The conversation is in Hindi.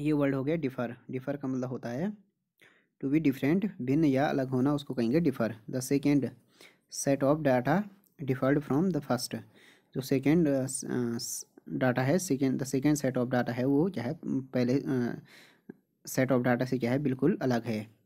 ये वर्ड हो गया डिफ़र डिफ़र का मतलब होता है टू बी डिफरेंट भिन्न या अलग होना उसको कहेंगे differ the second set of data differed from the first जो सेकेंड डाटा है second the second set of data है वो क्या है पहले सेट ऑफ डाटा से क्या है बिल्कुल अलग है